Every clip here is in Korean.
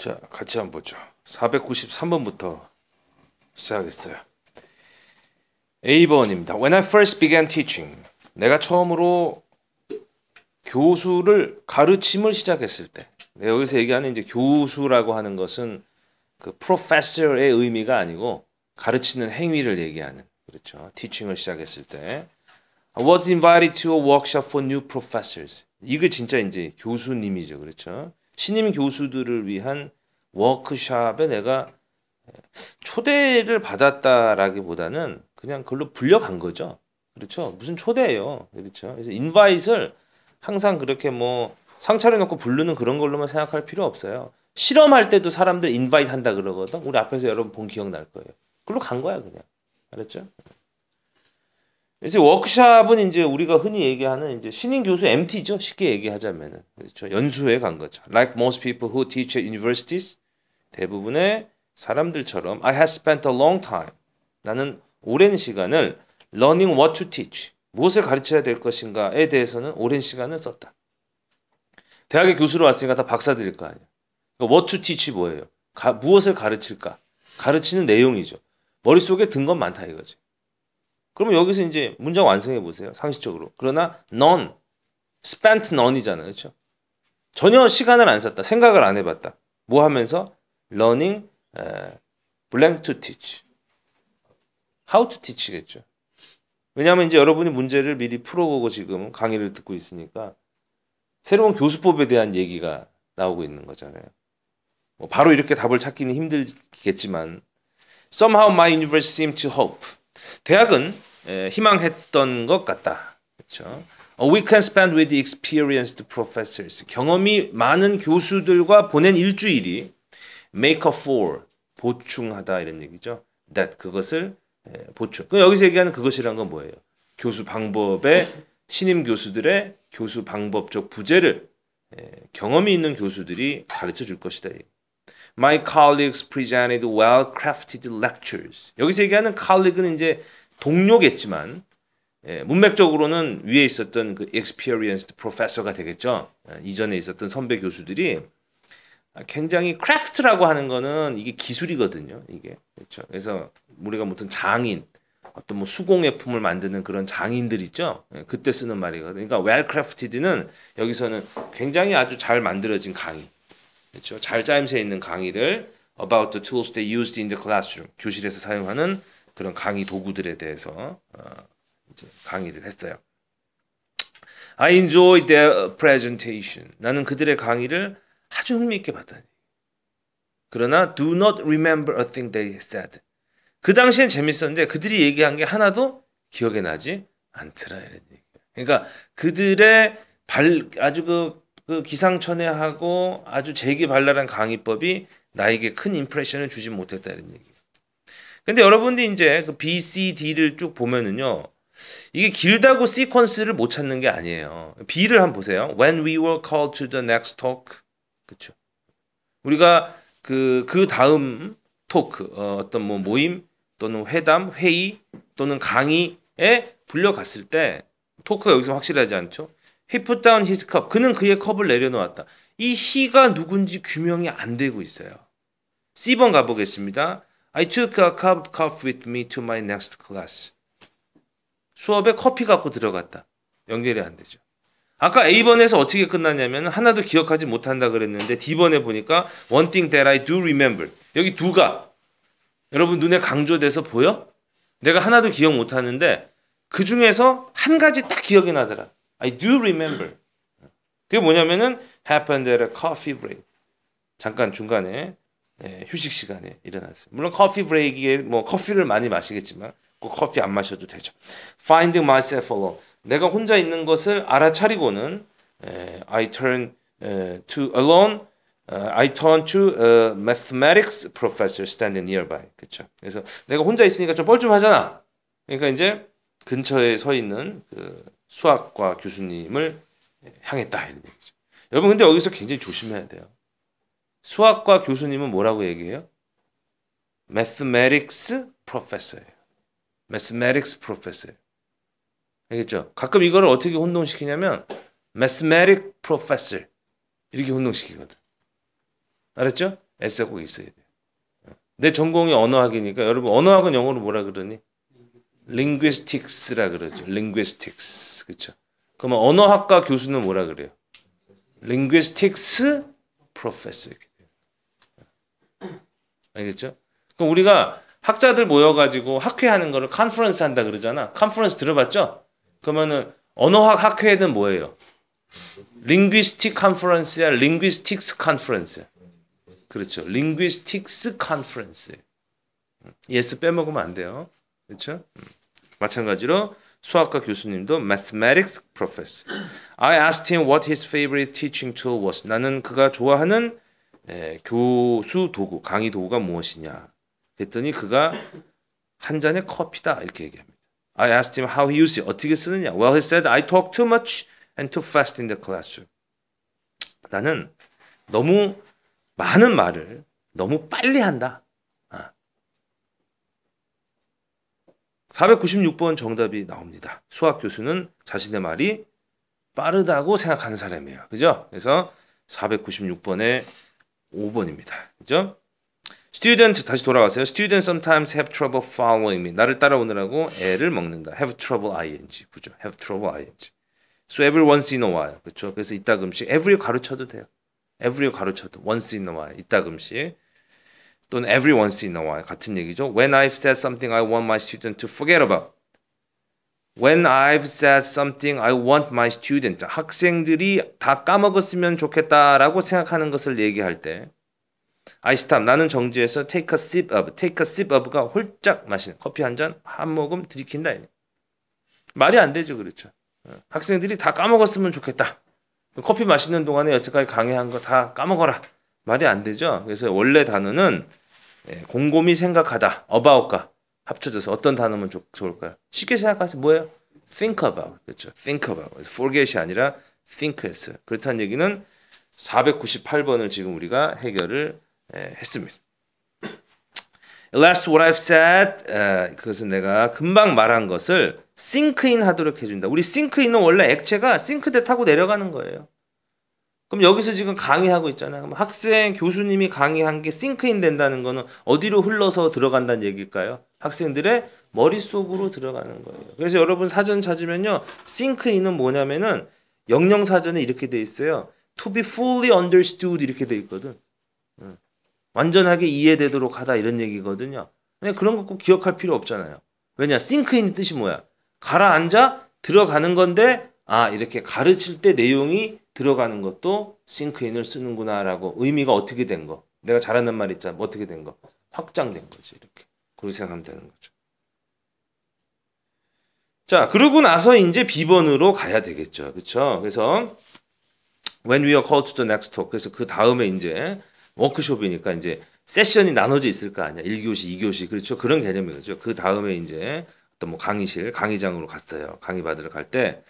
자, 같이 한번 보죠. 493번부터 시작하겠어요. A번입니다. When I first began teaching. 내가 처음으로 교수를 가르침을 시작했을 때. 내가 여기서 얘기하는 이제 교수라고 하는 것은 그 professor의 의미가 아니고 가르치는 행위를 얘기하는 그렇죠. teaching을 시작했을 때 I was invited to a workshop for new professors. 이거 진짜 이제 교수님이죠. 그렇죠? 신임 교수들을 위한 워크샵에 내가 초대를 받았다라기보다는 그냥 그걸로 불려간 거죠. 그렇죠. 무슨 초대예요. 그렇죠. 그래서 인바이트를 항상 그렇게 뭐 상차려 놓고 부르는 그런 걸로만 생각할 필요 없어요. 실험할 때도 사람들 인바이트 한다 그러거든. 우리 앞에서 여러분 본 기억 날 거예요. 그걸로 간 거야, 그냥. 알았죠? 이제 워크샵은 이제 우리가 흔히 얘기하는 이제 신인 교수 MT죠. 쉽게 얘기하자면은. 그렇죠. 연수회 간 거죠. Like most people who teach at universities. 대부분의 사람들처럼 I have spent a long time. 나는 오랜 시간을 learning what to teach. 무엇을 가르쳐야 될 것인가에 대해서는 오랜 시간을 썼다. 대학에 교수로 왔으니까 다 박사들일 거 아니야. 그러니까 what to teach 뭐예요? 가, 무엇을 가르칠까? 가르치는 내용이죠. 머릿속에 든 건 많다 이거지. 그러면 여기서 이제 문장 완성해 보세요. 상식적으로. 그러나 none, spent none이잖아요. 그렇죠? 전혀 시간을 안 썼다. 생각을 안 해봤다. 뭐 하면서 learning 에, blank to teach. how to teach겠죠. 왜냐하면 이제 여러분이 문제를 미리 풀어보고 지금 강의를 듣고 있으니까 새로운 교수법에 대한 얘기가 나오고 있는 거잖아요. 뭐 바로 이렇게 답을 찾기는 힘들겠지만 somehow my universe seemed to hope. 대학은 예, 희망했던 것 같다. 그렇죠? We can spend with experienced professors. 경험이 많은 교수들과 보낸 일주일이 make up for 보충하다 이런 얘기죠. That 그것을 예, 보충. 그럼 여기서 얘기하는 그것이란 건 뭐예요? 교수 방법의 신임 교수들의 교수 방법적 부재를 예, 경험이 있는 교수들이 가르쳐 줄 것이다. My colleagues presented well-crafted lectures. 여기서 얘기하는 colleague는 이제 동료겠지만 예, 문맥적으로는 위에 있었던 그 experienced professor가 되겠죠. 예, 이전에 있었던 선배 교수들이 아, 굉장히 크래프트라고 하는 거는 이게 기술이거든요. 이게 그렇죠. 그래서 우리가 무슨 장인 어떤 뭐 수공예품을 만드는 그런 장인들 있죠. 예, 그때 쓰는 말이거든요. 그러니까 well crafted는 여기서는 굉장히 아주 잘 만들어진 강의, 그렇죠. 잘 짜임새 있는 강의를 about the tools they used in the classroom 교실에서 사용하는 그런 강의 도구들에 대해서 어, 이제 강의를 했어요. I enjoyed their presentation. 나는 그들의 강의를 아주 흥미있게 봤다니. 그러나 do not remember a thing they said. 그 당시엔 재밌었는데 그들이 얘기한 게 하나도 기억에 나지 않더라 그러니까 그들의 발 아주 그, 그 기상천외하고 아주 재기발랄한 강의법이 나에게 큰 임프레션을 주지 못했다 이 얘기. 근데 여러분들이 이제 그 B, C, D를 쭉 보면은요. 이게 길다고 시퀀스를 못 찾는 게 아니에요. B를 한번 보세요. When we were called to the next talk. 그렇죠. 우리가 그, 그 다음 토크, 어, 어떤 뭐 모임 또는 회담, 회의 또는 강의에 불려갔을 때 토크가 여기서 확실하지 않죠. He put down his cup. 그는 그의 컵을 내려놓았다. 이 he가 누군지 규명이 안 되고 있어요. C번 가보겠습니다. I took a cup of coffee with me to my next class. 수업에 커피 갖고 들어갔다. 연결이 안 되죠. 아까 A번에서 어떻게 끝났냐면 하나도 기억하지 못한다 그랬는데 D번에 보니까 one thing that I do remember. 여기 두가 여러분 눈에 강조돼서 보여? 내가 하나도 기억 못 하는데 그 중에서 한 가지 딱 기억이 나더라. I do remember. 그게 뭐냐면은 happened at a coffee break. 잠깐 중간에 예, 휴식 시간에 일어났어요. 물론 커피 브레이크에 뭐 커피를 많이 마시겠지만 꼭 커피 안 마셔도 되죠. Finding myself alone. 내가 혼자 있는 것을 알아차리고는 에, 예, I turn 에, 예, to alone. Uh, I turn to a 어, mathematics professor standing nearby. 그렇죠. 그래서 내가 혼자 있으니까 좀 뻘쭘하잖아. 그러니까 이제 근처에 서 있는 그 수학과 교수님을 향했다 이런 얘기죠. 여러분 근데 여기서 굉장히 조심해야 돼요. 수학과 교수님은 뭐라고 얘기해요? Mathematics Professor예요. Mathematics Professor. 알겠죠? 가끔 이거를 어떻게 혼동시키냐면 Mathematic Professor 이렇게 혼동시키거든. 알았죠? S가 꼭 있어야 돼요. 내 전공이 언어학이니까 여러분 언어학은 영어로 뭐라 그러니? linguistics라 그러죠. linguistics. 그렇죠? 그러면 언어학과 교수는 뭐라 그래요? linguistics professor. 알겠죠? 그럼 우리가 학자들 모여가지고 학회하는 거를 컨퍼런스 한다 그러잖아. 컨퍼런스 들어봤죠? 그러면은 언어학 학회는 뭐예요? 링귀스틱 컨퍼런스야, 링귀스틱스 컨퍼런스. 야 그렇죠. 링귀스틱스 컨퍼런스. 예스 빼먹으면 안 돼요. 그렇죠? 마찬가지로 수학과 교수님도 mathematics professor. I asked him what his favorite teaching tool was. 나는 그가 좋아하는 에, 예, 교수 도구, 강의 도구가 무엇이냐 했더니 그가 한 잔의 커피다 이렇게 얘기합니다. I asked him how he used it. 어떻게 쓰느냐? Well, he said I talk too much and too fast in the classroom. 나는 너무 많은 말을 너무 빨리 한다. 496번 아. 정답이 나옵니다. 수학 교수는 자신의 말이 빠르다고 생각하는 사람이에요. 그죠? 그래서 4 9 6번의 5번입니다. 그죠? Student 다시 돌아가세요. Students sometimes have trouble following me. 나를 따라오느라고 애를 먹는다. Have trouble ing 그죠? Have trouble ing. So every once in a while 그렇죠? 그래서 이따금씩 every 가르쳐도 돼요. every 가르쳐도 once in a while 이따금씩 또는 every once in a while 같은 얘기죠. When I've said something I want my student to forget about When I've said something I want my student. 학생들이 다 까먹었으면 좋겠다라고 생각하는 것을 얘기할 때 I stop. 나는 정지해서 take a sip of. take a sip of가 홀짝 마시는 커피 한 잔 한 모금 들이킨다. 말이 안 되죠. 그렇죠. 학생들이 다 까먹었으면 좋겠다. 커피 마시는 동안에 여태까지 강의한 거 다 까먹어라. 말이 안 되죠. 그래서 원래 단어는 예, 곰곰이 생각하다. about가 합쳐져서 어떤 단어면 좋, 좋을까요? 쉽게 생각하세요. 뭐예요? think about. 그렇죠. think about. forget이 아니라 think 했어요. 그렇다는 얘기는 498번을 지금 우리가 해결을 에, 예, 했습니다. Last what I've said, 에, 그것은 내가 금방 말한 것을 싱크인 하도록 해준다. 우리 싱크인은 원래 액체가 싱크대 타고 내려가는 거예요. 그럼 여기서 지금 강의하고 있잖아요. 그럼 학생, 교수님이 강의한 게 싱크인 된다는 거는 어디로 흘러서 들어간다는 얘기일까요? 학생들의 머릿속으로 들어가는 거예요. 그래서 여러분 사전 찾으면요. 싱크인은 뭐냐면은 영영 사전에 이렇게 돼 있어요. to be fully understood 이렇게 돼 있거든. 완전하게 이해되도록 하다 이런 얘기거든요. 근데 그런 거 꼭 기억할 필요 없잖아요. 왜냐? 싱크인 뜻이 뭐야? 가라앉아 들어가는 건데 아, 이렇게 가르칠 때 내용이 들어가는 것도 싱크인을 쓰는구나라고 의미가 어떻게 된 거. 내가 잘하는 말 있잖아. 뭐 어떻게 된 거. 확장된 거지. 이렇게. 그렇게 생각하면 되는 거죠. 자, 그러고 나서 이제 비번으로 가야 되겠죠. 그렇죠? 그래서 when we are called to the next talk. 그래서 그 다음에 이제 워크숍이니까 이제 세션이 나눠져 있을 거 아니야. 1교시, 2교시. 그렇죠? 그런 개념이죠. 그 다음에 이제 어떤 뭐 강의실, 강의장으로 갔어요. 강의 받으러 갈때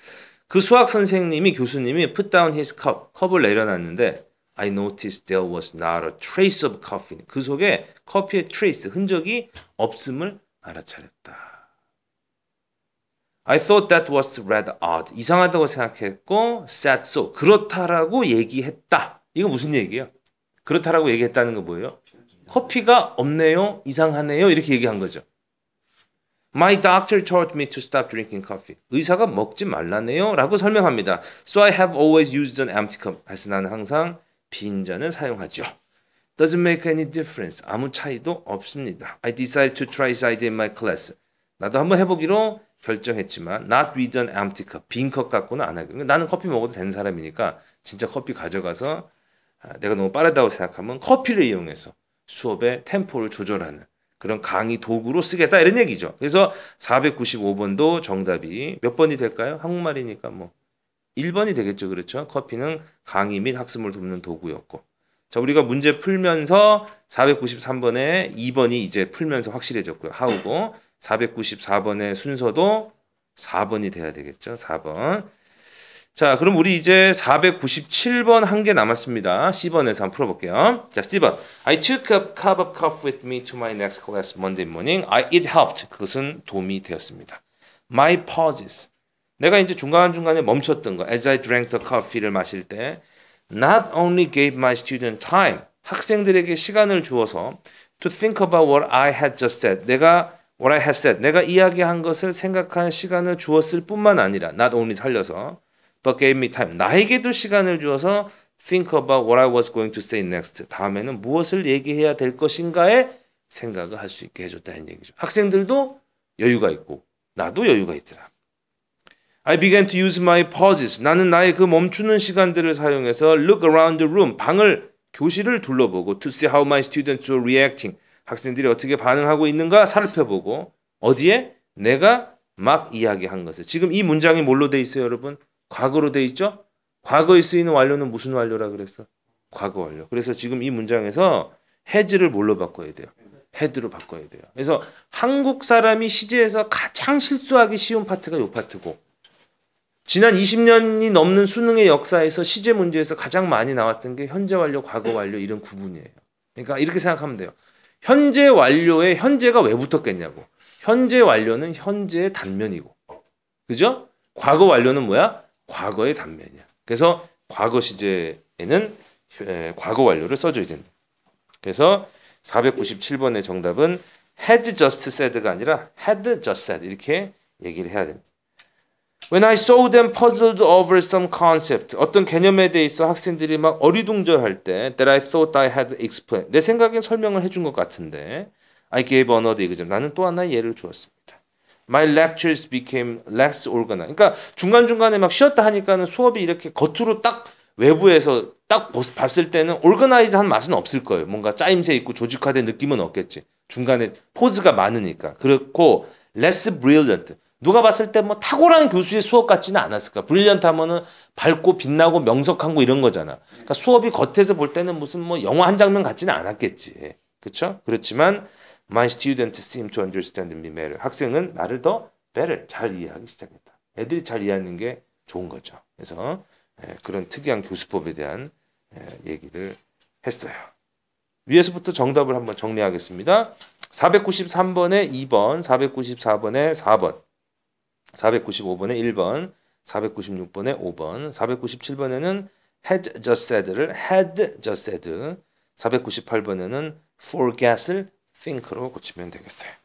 그 수학 선생님이 교수님이 put down his cup 컵을 내려놨는데 I noticed there was not a trace of coffee. 그 속에 커피의 트레이스 흔적이 없음을 알아차렸다. I thought that was red odd. 이상하다고 생각했고 said so. 그렇다라고 얘기했다. 이거 무슨 얘기예요? 그렇다라고 얘기했다는 거 뭐예요? 커피가 없네요. 이상하네요. 이렇게 얘기한 거죠. My doctor told me to stop drinking coffee. 의사가 먹지 말라네요. 라고 설명합니다. So I have always used an empty cup. 그래서 나는 항상 빈 잔을 사용하죠. Doesn't make any difference. 아무 차이도 없습니다. I decided to try this idea in my class. 나도 한번 해보기로 결정했지만 not with an empty cup. 빈 컵 갖고는 안 하기로. 나는 커피 먹어도 되는 사람이니까 진짜 커피 가져가서 내가 너무 빠르다고 생각하면 커피를 이용해서 수업의 템포를 조절하는 그런 강의 도구로 쓰겠다 이런 얘기죠. 그래서 495번도 정답이 몇 번이 될까요? 한국말이니까 뭐 1번이 되겠죠. 그렇죠? 커피는 강의 및 학습을 돕는 도구였고. 자, 우리가 문제 풀면서 493번에 2번이 이제 풀면서 확실해졌고요. 하우고 494번의 순서도 4번이 돼야 되겠죠. 4번. 자, 그럼 우리 이제 497번 한 개 남았습니다. C번에서 한번 풀어볼게요. 자, C번. I took a cup of coffee with me to my next class Monday morning. I, it helped. 그것은 도움이 되었습니다. My pauses. 내가 이제 중간중간에 멈췄던 거. As I drank the coffee를 마실 때. Not only gave my student time. 학생들에게 시간을 주어서 to think about what I had just said. 내가 what I had said. 내가 이야기한 것을 생각한 시간을 주었을 뿐만 아니라 not only 살려서 but gave me time. 나에게도 시간을 주어서 think about what I was going to say next. 다음에는 무엇을 얘기해야 될 것인가에 생각을 할 수 있게 해줬다는 얘기죠. 학생들도 여유가 있고 나도 여유가 있더라. I began to use my pauses. 나는 나의 그 멈추는 시간들을 사용해서 look around the room. 방을 교실을 둘러보고 to see how my students were reacting. 학생들이 어떻게 반응하고 있는가 살펴보고 어디에 내가 막 이야기한 것을 지금 이 문장이 뭘로 돼 있어요, 여러분? 과거로 돼 있죠? 과거에 쓰이는 완료는 무슨 완료라 그랬어? 과거 완료. 그래서 지금 이 문장에서 헤지를 뭘로 바꿔야 돼요? 헤드로 바꿔야 돼요. 그래서 한국 사람이 시제에서 가장 실수하기 쉬운 파트가 요 파트고 지난 20년이 넘는 수능의 역사에서 시제 문제에서 가장 많이 나왔던 게 현재 완료, 과거 완료 이런 구분이에요. 그러니까 이렇게 생각하면 돼요. 현재 완료에 현재가 왜 붙었겠냐고. 현재 완료는 현재의 단면이고. 그죠? 과거 완료는 뭐야? 과거의 단면이야. 그래서 과거 시제에는 과거 완료를 써줘야 된다. 그래서 497번의 정답은 had just said가 아니라 had just said 이렇게 얘기를 해야 됩니다. When I saw them puzzled over some concept, 어떤 개념에 대해서 학생들이 막 어리둥절할 때, that I thought I had explained. 내 생각엔 설명을 해준 것 같은데, I gave another example. 나는 또 하나 예를 주었습니다. My lectures became less organized. 그러니까 중간중간에 막 쉬었다 하니까는 수업이 이렇게 겉으로 딱 외부에서 딱 봤을 때는 organize한 맛은 없을 거예요. 뭔가 짜임새 있고 조직화된 느낌은 없겠지. 중간에 포즈가 많으니까. 그렇고 less brilliant. 누가 봤을 때 뭐 탁월한 교수의 수업 같지는 않았을까. 브릴리언트 하면은 밝고 빛나고 명석한 거 이런 거잖아. 그러니까 수업이 겉에서 볼 때는 무슨 뭐 영화 한 장면 같지는 않았겠지. 그렇죠? 그렇지만 My students seem to understand me better. 학생은 나를 더 better, 잘 이해하기 시작했다. 애들이 잘 이해하는 게 좋은 거죠. 그래서 예, 그런 특이한 교수법에 대한 예, 얘기를 했어요. 위에서부터 정답을 한번 정리하겠습니다. 493번에 2번, 494번에 4번, 495번에 1번, 496번에 5번, 497번에는 had just said를 had just said, 498번에는 forget을 think로 고치면 되겠어요.